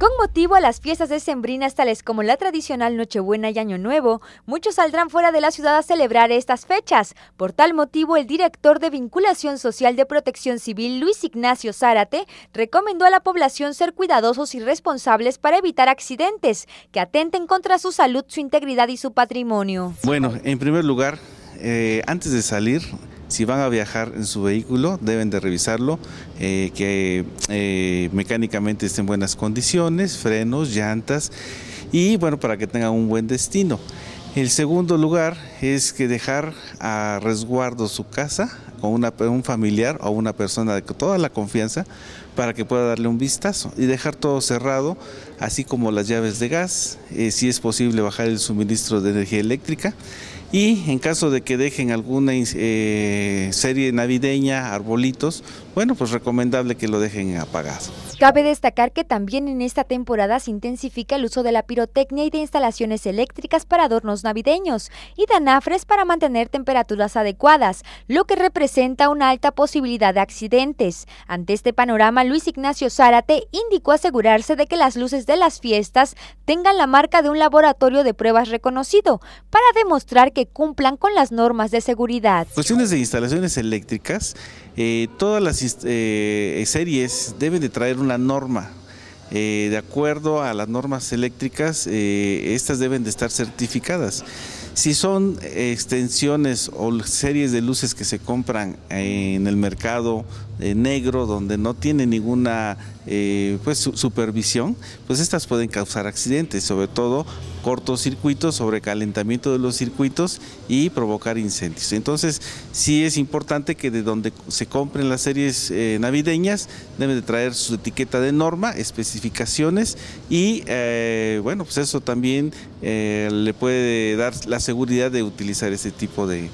Con motivo a las fiestas de decembrinas tales como la tradicional Nochebuena y Año Nuevo, muchos saldrán fuera de la ciudad a celebrar estas fechas. Por tal motivo, el director de Vinculación Social de Protección Civil, Luis Ignacio Zárate, recomendó a la población ser cuidadosos y responsables para evitar accidentes que atenten contra su salud, su integridad y su patrimonio. Bueno, en primer lugar, eh, antes de salir, si van a viajar en su vehículo, deben de revisarlo, eh, que eh, mecánicamente estén en buenas condiciones, frenos, llantas y bueno, para que tengan un buen destino. El segundo lugar es que dejar a resguardo su casa con un familiar o una persona de toda la confianza para que pueda darle un vistazo y dejar todo cerrado, así como las llaves de gas, eh, si es posible bajar el suministro de energía eléctrica y en caso de que dejen alguna eh, serie navideña, arbolitos, bueno, pues recomendable que lo dejen apagado. Cabe destacar que también en esta temporada se intensifica el uso de la pirotecnia y de instalaciones eléctricas para adornos navideños y danafres para mantener temperaturas adecuadas, lo que representa una alta posibilidad de accidentes. Ante este panorama, Luis Ignacio Zárate indicó asegurarse de que las luces de las fiestas tengan la marca de un laboratorio de pruebas reconocido para demostrar que cumplan con las normas de seguridad. Cuestiones de instalaciones eléctricas, eh, todas las eh, series deben de traer una norma. Eh, de acuerdo a las normas eléctricas, estas deben de estar certificadas. Si son extensiones o series de luces que se compran en el mercado negro, donde no tiene ninguna eh, pues, supervisión, pues estas pueden causar accidentes, sobre todo cortocircuitos, sobrecalentamiento de los circuitos y provocar incendios. Entonces, sí es importante que de donde se compren las series eh, navideñas deben de traer su etiqueta de norma, especificaciones y eh, bueno, pues eso también le puede dar la seguridad de utilizar ese tipo de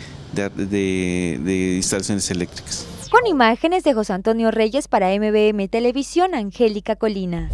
instalaciones eléctricas. Con imágenes de José Antonio Reyes para MBM Televisión, Angélica Colina.